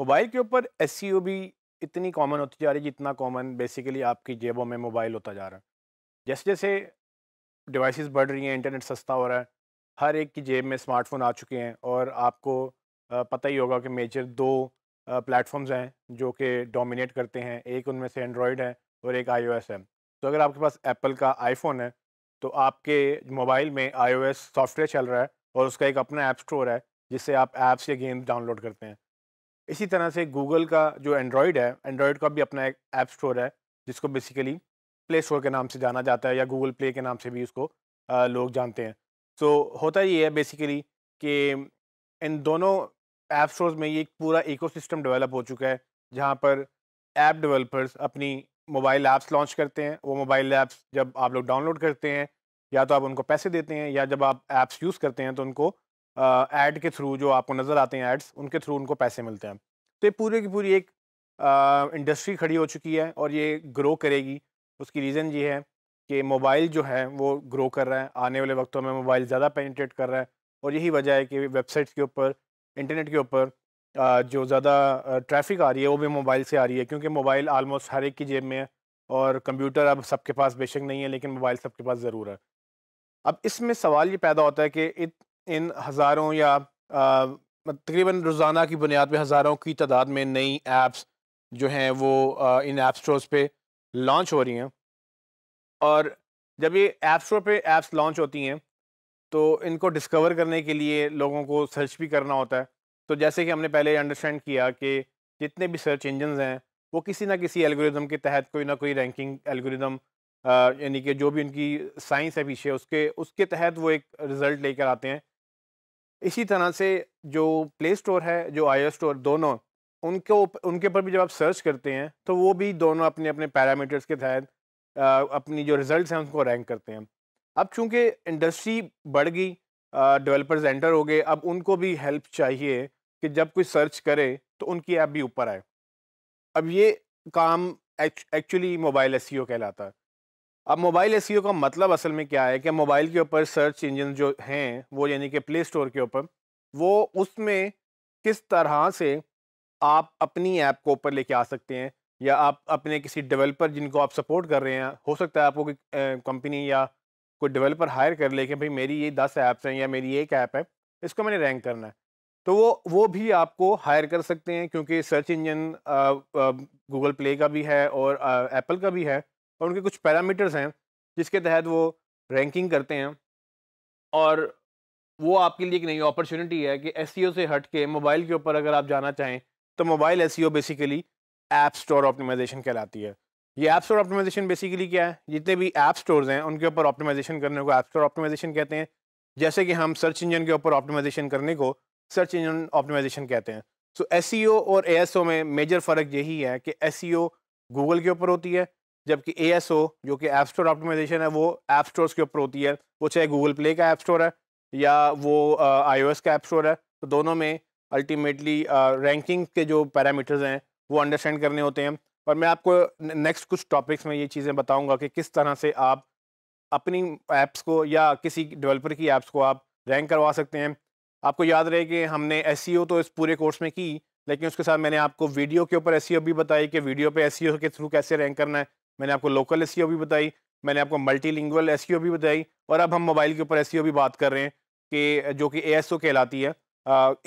mobile के ऊपर S e भी इतनी कॉमन होती जा रही है जितना कॉमन बेसिकली आपकी जेबों में मोबाइल होता जा रहा है जैसे जैसे डिवाइसेस बढ़ रही हैं इंटरनेट सस्ता हो रहा है हर एक की जेब में स्मार्टफोन आ चुके हैं और आपको पता ही होगा कि मेजर दो प्लेटफॉर्म्स हैं जो कि डोमिनेट करते हैं एक उनमें से एंड्रॉयड है और एक आई है तो अगर आपके पास एप्पल का आईफोन है तो आपके मोबाइल में आई सॉफ्टवेयर चल रहा है और उसका एक अपना ऐप स्टोर है जिससे आप ऐप्स या गेम्स डाउनलोड करते हैं इसी तरह से गूगल का जो एंड्रॉयड है एंड्रॉयड का भी अपना एक ऐप स्टोर है जिसको बेसिकली प्ले स्टोर के नाम से जाना जाता है या गूगल प्ले के नाम से भी उसको आ, लोग जानते हैं सो so, होता ये है बेसिकली कि इन दोनों ऐप स्टोर में ये एक पूरा इकोसिस्टम डेवलप हो चुका है जहाँ पर ऐप डेवलपर्स अपनी मोबाइल ऐप्स लॉन्च करते हैं वो मोबाइल ऐप्स जब आप लोग डाउनलोड करते हैं या तो आप उनको पैसे देते हैं या जब आप ऐप्स यूज़ करते हैं तो उनको ऐड के थ्रू जो आपको नज़र आते हैं एड्स उनके थ्रू उनको पैसे मिलते हैं तो ये पूरे की पूरी एक इंडस्ट्री खड़ी हो चुकी है और ये ग्रो करेगी उसकी रीज़न ये है कि मोबाइल जो है वो ग्रो कर रहा है आने वाले वक्तों में मोबाइल ज़्यादा पेनिट्रेट कर रहा है और यही वजह है कि वेबसाइट्स के ऊपर इंटरनेट के ऊपर जो ज़्यादा ट्रैफिक आ रही है वो भी मोबाइल से आ रही है क्योंकि मोबाइल आलमोस्ट हर एक की जेब में है और कंप्यूटर अब सबके पास बेशक नहीं है लेकिन मोबाइल सबके पास ज़रूर है अब इसमें सवाल ये पैदा होता है कि इत, इन हज़ारों या तकरीबन रोज़ाना की बुनियाद पर हज़ारों की तादाद में नई ऐप्स जो हैं वो इन ऐप स्टोर्स पे लॉन्च हो रही हैं और जब ये ऐप स्टोर पे ऐप्स लॉन्च होती हैं तो इनको डिस्कवर करने के लिए लोगों को सर्च भी करना होता है तो जैसे कि हमने पहले अंडरस्टैंड किया कि जितने भी सर्च इंजन हैं वो किसी ना किसी एल्गोरिदम के तहत कोई ना कोई रैंकिंग एल्गोरिदम यानी कि जो भी उनकी साइंस है पीछे उसके उसके तहत वो एक रिज़ल्ट लेकर आते हैं इसी तरह से जो प्ले स्टोर है जो आई स्टोर दोनों उनको उनके ऊपर भी जब आप सर्च करते हैं तो वो भी दोनों अपने अपने पैरामीटर्स के तहत अपनी जो रिज़ल्ट हैं उनको रैंक करते हैं अब चूंकि इंडस्ट्री बढ़ गई डेवलपर्स एंटर हो गए अब उनको भी हेल्प चाहिए कि जब कोई सर्च करे तो उनकी ऐप भी ऊपर आए अब ये काम एक्चुअली मोबाइल एस कहलाता है अब मोबाइल एस का मतलब असल में क्या है कि मोबाइल के ऊपर सर्च इंजन जो हैं वो यानी कि प्ले स्टोर के ऊपर वो उसमें किस तरह से आप अपनी ऐप को ऊपर लेके आ सकते हैं या आप अपने किसी डेवलपर जिनको आप सपोर्ट कर रहे हैं हो सकता है आपको कोई कंपनी या कोई डेवलपर हायर कर ले कि भाई मेरी ये दस ऐप्स हैं या मेरी एक ऐप है इसको मैंने रैंक करना है तो वो वो भी आपको हायर कर सकते हैं क्योंकि सर्च इंजन गूगल प्ले का भी है और एप्पल का भी है और उनके कुछ पैरामीटर्स हैं जिसके तहत वो रैंकिंग करते हैं और वो आपके लिए एक नई अपॉर्चुनिटी है कि एस e से हट के मोबाइल के ऊपर अगर आप जाना चाहें तो mobile as basically app store optimisation कहलाती है ये ऐप स्टोर ऑप्टिमाइजेशन बेसिकली क्या है जितने भी ऐप स्टोर्स हैं उनके ऊपर ऑप्टिमाइजेशन करने को ऐप स्टोर ऑप्टिमाइजेशन कहते हैं जैसे कि हम सर्च इंजन के ऊपर ऑप्टिमाइजेशन करने को सर्च इंजन ऑप्टिमाइजेशन कहते हैं सो so, एस e और ए में मेजर फ़र्क यही है कि एस गूगल e के ऊपर होती है जबकि ए जो कि ऐप स्टोर ऑप्टिमाइजेशन है वो ऐप स्टोर के ऊपर होती है वो चाहे गूगल प्ले का ऐप स्टोर है या वो आई का ऐप स्टोर है तो दोनों में अल्टीमेटली रैंकिंग के जो पैरामीटर्स हैं वो अंडरस्टैंड करने होते हैं और मैं आपको नेक्स्ट कुछ टॉपिक्स में ये चीज़ें बताऊंगा कि किस तरह से आप अपनी ऐप्स को या किसी डेवलपर की ऐप्स को आप रैंक करवा सकते हैं आपको याद रहे कि हमने एस e तो इस पूरे कोर्स में की लेकिन उसके साथ मैंने आपको वीडियो के ऊपर एस e भी बताई कि वीडियो पे एस e के थ्रू कैसे रैंक करना है मैंने आपको लोकल एस e भी बताई मैंने आपको मल्टी लिंगल एस भी बताई और अब हम मोबाइल के ऊपर एस e भी बात कर रहे हैं कि जो कि ए कहलाती है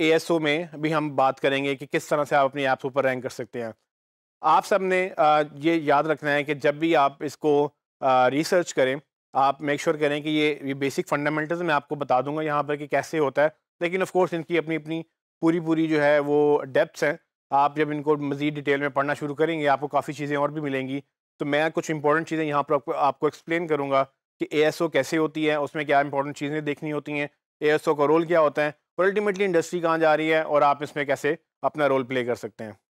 ए एस ओ में भी हम बात करेंगे कि किस तरह से आप अपनी ऐप्स ऊपर रैंक कर सकते हैं आप सब ने ये याद रखना है कि जब भी आप इसको रिसर्च करें आप मेक श्योर sure करें कि ये ये बेसिक फंडामेंटल्स मैं आपको बता दूंगा यहाँ पर कि कैसे होता है लेकिन ऑफ़ कोर्स इनकी अपनी अपनी पूरी पूरी जो है वो डेप्थ्स हैं आप जब इनको मज़ीद डिटेल में पढ़ना शुरू करेंगे आपको काफ़ी चीज़ें और भी मिलेंगी तो मैं कुछ इंपॉर्टेंट चीज़ें यहाँ पर आपको एक्सप्लेन करूँगा कि ए कैसे होती है उसमें क्या इंपॉर्टेंट चीज़ें देखनी होती हैं ए का रोल क्या होता है और अल्टीमेटली इंडस्ट्री कहाँ जा रही है और आप इसमें कैसे अपना रोल प्ले कर सकते हैं